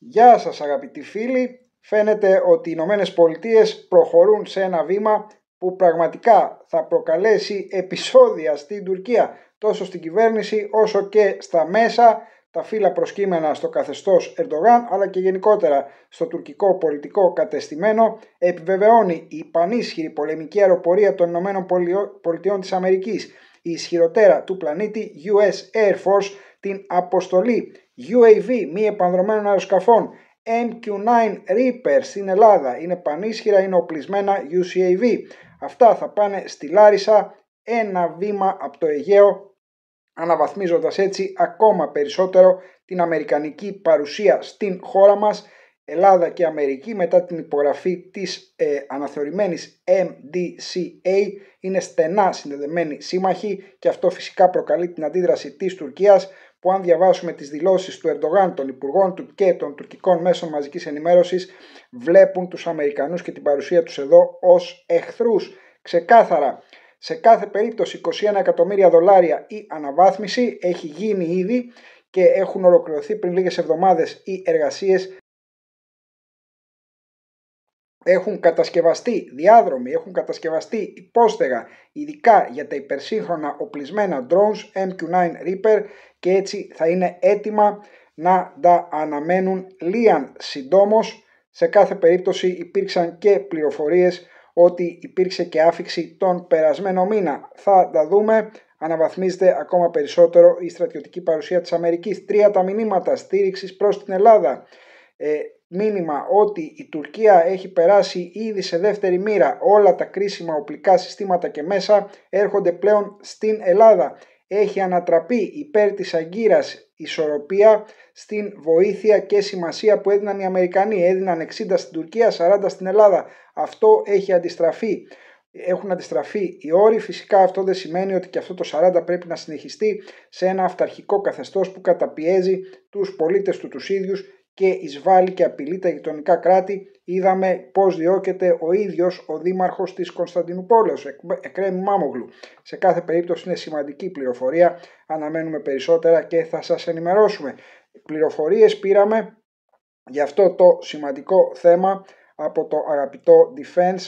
Γεια σας αγαπητοί φίλοι, φαίνεται ότι οι Ηνωμένες Πολιτείες προχωρούν σε ένα βήμα που πραγματικά θα προκαλέσει επεισόδια στην Τουρκία τόσο στην κυβέρνηση όσο και στα μέσα τα φύλλα προσκύμενα στο καθεστώς Ερντογάν αλλά και γενικότερα στο τουρκικό πολιτικό κατεστημένο επιβεβαιώνει η πανίσχυρη πολεμική αεροπορία των Πολιτείων της Αμερικής η ισχυροτέρα του πλανήτη US Air Force την αποστολή UAV μη επανδρομένων αεροσκαφών MQ-9 Reaper στην Ελλάδα. Είναι πανίσχυρα, είναι οπλισμένα UCAV. Αυτά θα πάνε στη Λάρισα ένα βήμα από το Αιγαίο αναβαθμίζοντας έτσι ακόμα περισσότερο την αμερικανική παρουσία στην χώρα μας Ελλάδα και Αμερική μετά την υπογραφή της ε, αναθεωρημένης MDCA είναι στενά συνδεδεμένοι σύμμαχοι και αυτό φυσικά προκαλεί την αντίδραση της Τουρκίας που αν διαβάσουμε τις δηλώσεις του Ερντογάν, των Υπουργών του και των τουρκικών μέσων μαζικής ενημέρωσης βλέπουν τους Αμερικανούς και την παρουσία τους εδώ ως εχθρούς. Ξεκάθαρα, σε κάθε περίπτωση 21 εκατομμύρια δολάρια η αναβάθμιση έχει γίνει ήδη και έχουν ολοκληρωθεί πριν λίγες εβδομάδες οι εργασίες έχουν κατασκευαστεί διάδρομοι, έχουν κατασκευαστεί υπόστεγα, ειδικά για τα υπερσύγχρονα οπλισμένα drones MQ9 Reaper και έτσι θα είναι έτοιμα να τα αναμένουν λίαν συντόμως. Σε κάθε περίπτωση υπήρξαν και πληροφορίες ότι υπήρξε και άφηξη τον περασμένο μήνα. Θα τα δούμε. Αναβαθμίζεται ακόμα περισσότερο η στρατιωτική παρουσία της Αμερικής. Τρία τα μηνύματα στήριξης προς την Ελλάδα ε, μήνυμα ότι η Τουρκία έχει περάσει ήδη σε δεύτερη μοίρα. Όλα τα κρίσιμα οπλικά συστήματα και μέσα έρχονται πλέον στην Ελλάδα. Έχει ανατραπεί υπέρ της αγκύρας ισορροπία στην βοήθεια και σημασία που έδιναν οι Αμερικανοί. Έδιναν 60 στην Τουρκία, 40 στην Ελλάδα. Αυτό έχει αντιστραφεί. Έχουν αντιστραφεί οι όροι. Φυσικά αυτό δεν σημαίνει ότι και αυτό το 40 πρέπει να συνεχιστεί σε ένα αυταρχικό καθεστώς που καταπιέζει τους πολίτες του τους ίδιους και εισβάλλει και απειλεί τα γειτονικά κράτη. Είδαμε πώς διώκεται ο ίδιος ο δήμαρχος της Κωνσταντινούπολης, Εκρέμ Μάμογλου. Σε κάθε περίπτωση είναι σημαντική πληροφορία, αναμένουμε περισσότερα και θα σας ενημερώσουμε. Πληροφορίες πήραμε για αυτό το σημαντικό θέμα από το αγαπητό defense